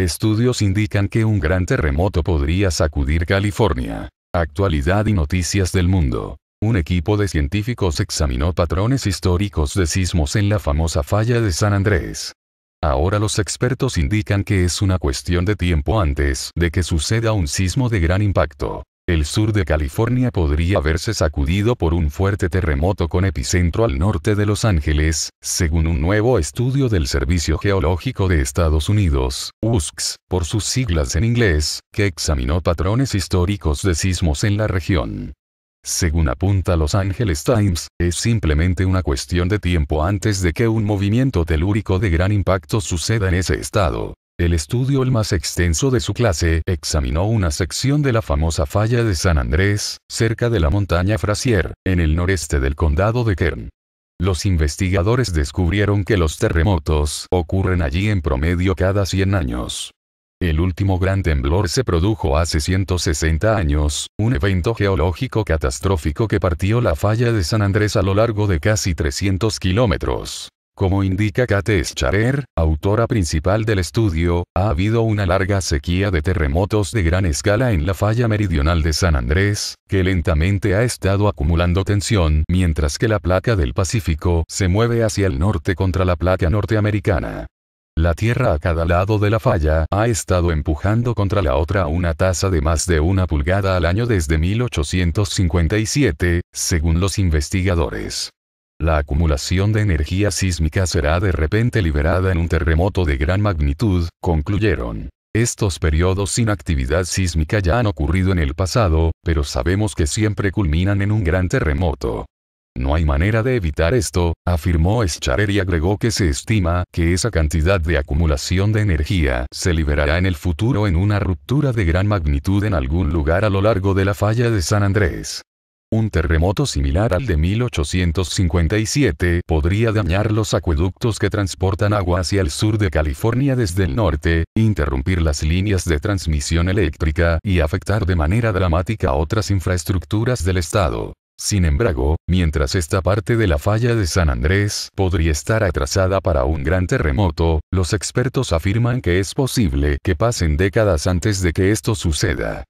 Estudios indican que un gran terremoto podría sacudir California. Actualidad y noticias del mundo. Un equipo de científicos examinó patrones históricos de sismos en la famosa falla de San Andrés. Ahora los expertos indican que es una cuestión de tiempo antes de que suceda un sismo de gran impacto. El sur de California podría haberse sacudido por un fuerte terremoto con epicentro al norte de Los Ángeles, según un nuevo estudio del Servicio Geológico de Estados Unidos, USGS, por sus siglas en inglés, que examinó patrones históricos de sismos en la región. Según apunta Los Angeles Times, es simplemente una cuestión de tiempo antes de que un movimiento telúrico de gran impacto suceda en ese estado. El estudio el más extenso de su clase examinó una sección de la famosa falla de San Andrés, cerca de la montaña Frasier, en el noreste del condado de Kern. Los investigadores descubrieron que los terremotos ocurren allí en promedio cada 100 años. El último gran temblor se produjo hace 160 años, un evento geológico catastrófico que partió la falla de San Andrés a lo largo de casi 300 kilómetros. Como indica Kate Scharer, autora principal del estudio, ha habido una larga sequía de terremotos de gran escala en la falla meridional de San Andrés, que lentamente ha estado acumulando tensión mientras que la placa del Pacífico se mueve hacia el norte contra la placa norteamericana. La tierra a cada lado de la falla ha estado empujando contra la otra una tasa de más de una pulgada al año desde 1857, según los investigadores la acumulación de energía sísmica será de repente liberada en un terremoto de gran magnitud, concluyeron. Estos periodos sin actividad sísmica ya han ocurrido en el pasado, pero sabemos que siempre culminan en un gran terremoto. No hay manera de evitar esto, afirmó Scharer y agregó que se estima que esa cantidad de acumulación de energía se liberará en el futuro en una ruptura de gran magnitud en algún lugar a lo largo de la falla de San Andrés. Un terremoto similar al de 1857 podría dañar los acueductos que transportan agua hacia el sur de California desde el norte, interrumpir las líneas de transmisión eléctrica y afectar de manera dramática otras infraestructuras del estado. Sin embargo, mientras esta parte de la falla de San Andrés podría estar atrasada para un gran terremoto, los expertos afirman que es posible que pasen décadas antes de que esto suceda.